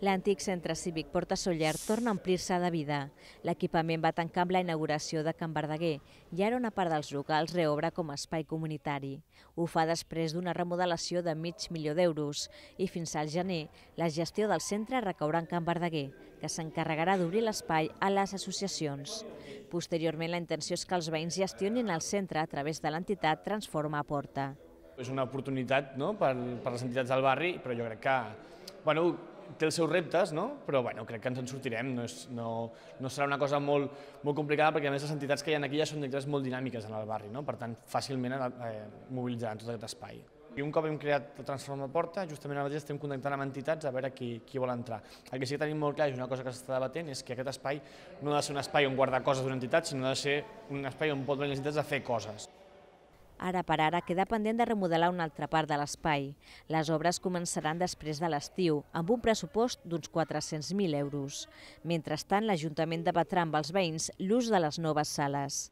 L'antic centre cívic Porta Soller torna a omplir-se de vida. L'equipament va tancar amb la inauguració de Can Verdaguer i ara una part dels locals reobre com a espai comunitari. Ho fa després d'una remodelació de mig milió d'euros i fins al gener la gestió del centre recaurà en Can Verdaguer, que s'encarregarà d'obrir l'espai a les associacions. Posteriorment, la intenció és que els veïns gestionin el centre a través de l'entitat Transforma Porta. És una oportunitat no? per, per les entitats del barri, però jo crec que bueno, té els seus reptes, no? però bueno, crec que ens en sortirem, no, és, no, no serà una cosa molt, molt complicada perquè a més les entitats que hi ha aquí ja són entitats molt dinàmiques en el barri, no? per tant fàcilment eh, mobilitzaran tot aquest espai. I un cop hem creat el Transforma Porta, justament ara mateix estem connectant amb entitats a veure qui, qui vol entrar. El que sí que tenim molt clar, i una cosa que s'està debatent, és que aquest espai no ha de ser un espai on guardar coses d'una entitat, sinó ha de ser un espai on pot venir les entitats a fer coses. Ara per ara queda pendent de remodelar una altra part de l'espai. Les obres començaran després de l'estiu, amb un pressupost d'uns 400.000 euros. Mentrestant, l'Ajuntament debatrà amb els veïns l'ús de les noves sales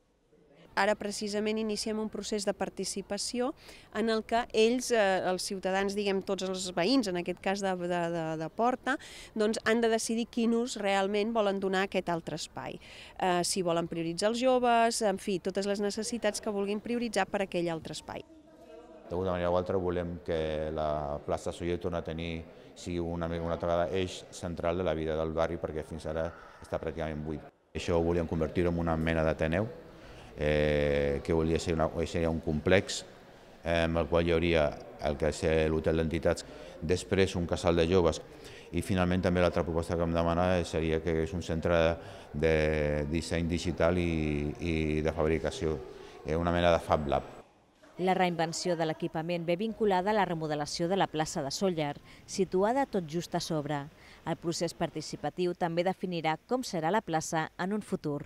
ara precisament iniciem un procés de participació en el que ells, eh, els ciutadans, diguem, tots els veïns, en aquest cas de, de, de, de Porta, doncs han de decidir quin ús realment volen donar a aquest altre espai. Eh, si volen prioritzar els joves, en fi, totes les necessitats que vulguin prioritzar per aquell altre espai. D'una manera o altra volem que la plaça Soller torni a tenir, sigui una, una altra vegada, eix central de la vida del barri perquè fins ara està pràcticament buit. Això ho volíem convertir en una mena d'ateneu eh, que volia ser, una, seria un complex eh, amb el qual hi hauria el que ser l'hotel d'entitats, després un casal de joves i finalment també l'altra proposta que em demana seria que és un centre de disseny digital i, i de fabricació, eh, una mena de Fab Lab. La reinvenció de l'equipament ve vinculada a la remodelació de la plaça de Sóller, situada tot just a sobre. El procés participatiu també definirà com serà la plaça en un futur.